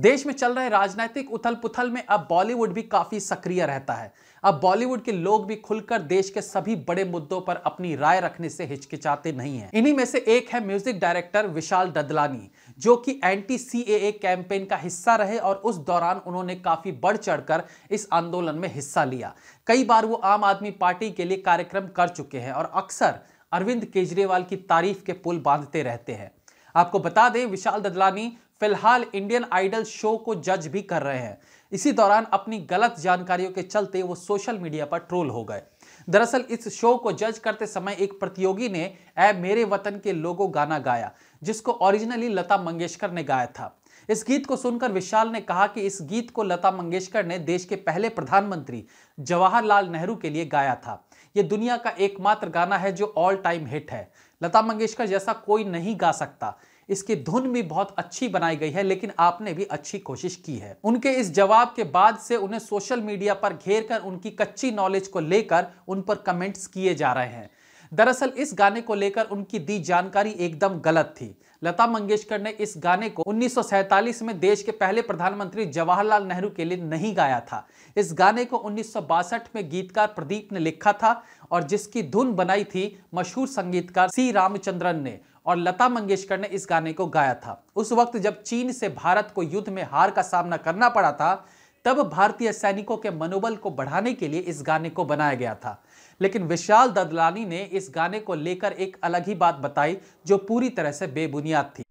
देश में चल रहे राजनीतिक उथल पुथल में अब बॉलीवुड भी काफी सक्रिय रहता है अब बॉलीवुड के लोग भी खुलकर देश के सभी बड़े मुद्दों पर अपनी राय रखने से हिचकिचाते नहीं हैं। इन्हीं में से एक है म्यूजिक डायरेक्टर विशाल ददलानी जो कि एंटी सी कैंपेन का हिस्सा रहे और उस दौरान उन्होंने काफी बढ़ चढ़कर इस आंदोलन में हिस्सा लिया कई बार वो आम आदमी पार्टी के लिए कार्यक्रम कर चुके हैं और अक्सर अरविंद केजरीवाल की तारीफ के पुल बांधते रहते हैं आपको बता दें विशाल ददलानी फिलहाल इंडियन आइडल शो को जज भी कर रहे हैं इसी दौरान अपनी गलत जानकारियों के चलते वो सोशल मीडिया पर ट्रोल हो गए दरअसल इस शो को जज करते समय एक प्रतियोगी ने ए मेरे वतन के लोगो गाना गाया जिसको ओरिजिनली लता मंगेशकर ने गाया था इस गीत को सुनकर विशाल ने कहा कि इस गीत को लता मंगेशकर ने देश के पहले प्रधानमंत्री जवाहरलाल नेहरू के लिए गाया था यह दुनिया का एकमात्र गाना है जो ऑल टाइम हिट है लता मंगेशकर जैसा कोई नहीं गा सकता इसकी धुन भी बहुत अच्छी बनाई गई है लेकिन आपने भी अच्छी कोशिश की है उनके इस जवाब के बाद से उन्हें सोशल मीडिया पर घेर कर उनकी कच्ची नॉलेज को लेकर उन पर कमेंट्स किए जा रहे हैं दरअसल इस गाने को लेकर उनकी दी जानकारी एकदम गलत थी लता मंगेशकर ने इस गाने को उन्नीस में देश के पहले प्रधानमंत्री जवाहरलाल नेहरू के लिए नहीं गाया था इस गाने को उन्नीस में गीतकार प्रदीप ने लिखा था और जिसकी धुन बनाई थी मशहूर संगीतकार सी रामचंद्रन ने और लता मंगेशकर ने इस गाने को गाया था उस वक्त जब चीन से भारत को युद्ध में हार का सामना करना पड़ा था तब भारतीय सैनिकों के मनोबल को बढ़ाने के लिए इस गाने को बनाया गया था लेकिन विशाल ददलानी ने इस गाने को लेकर एक अलग ही बात बताई जो पूरी तरह से बेबुनियाद थी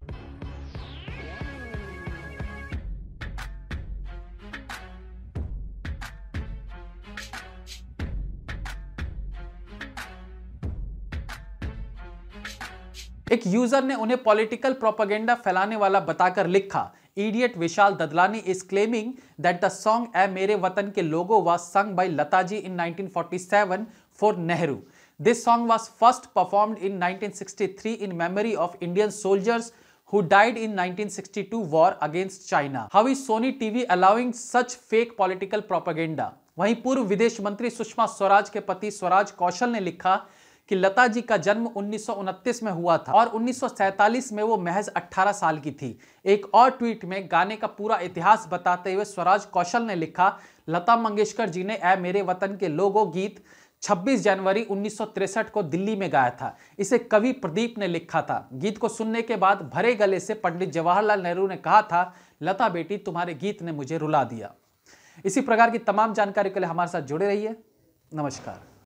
एक यूजर ने उन्हें पॉलिटिकल प्रोपागेंडा फैलाने वाला बताकर लिखा idiot Vishal Dadlani is claiming that the song Ae Mere Watan Ke Logon was sung by Lataji in 1947 for Nehru this song was first performed in 1963 in memory of Indian soldiers who died in 1962 war against China. How is Sony TV allowing such fake political propaganda? वहीं पूर्व विदेश मंत्री सुषमा स्वराज के पति स्वराज कौशल ने लिखा कि लता जी का जन्म उन्नीस में हुआ था और उन्नीस में वो महज 18 साल की थी एक और ट्वीट में गाने का पूरा इतिहास बताते हुए स्वराज कौशल ने लिखा लता मंगेशकर जी ने ए मेरे वतन के लोगों गीत 26 जनवरी 1963 को दिल्ली में गाया था इसे कवि प्रदीप ने लिखा था गीत को सुनने के बाद भरे गले से पंडित जवाहरलाल नेहरू ने कहा था लता बेटी तुम्हारे गीत ने मुझे रुला दिया इसी प्रकार की तमाम जानकारी के लिए हमारे साथ जुड़े रहिए नमस्कार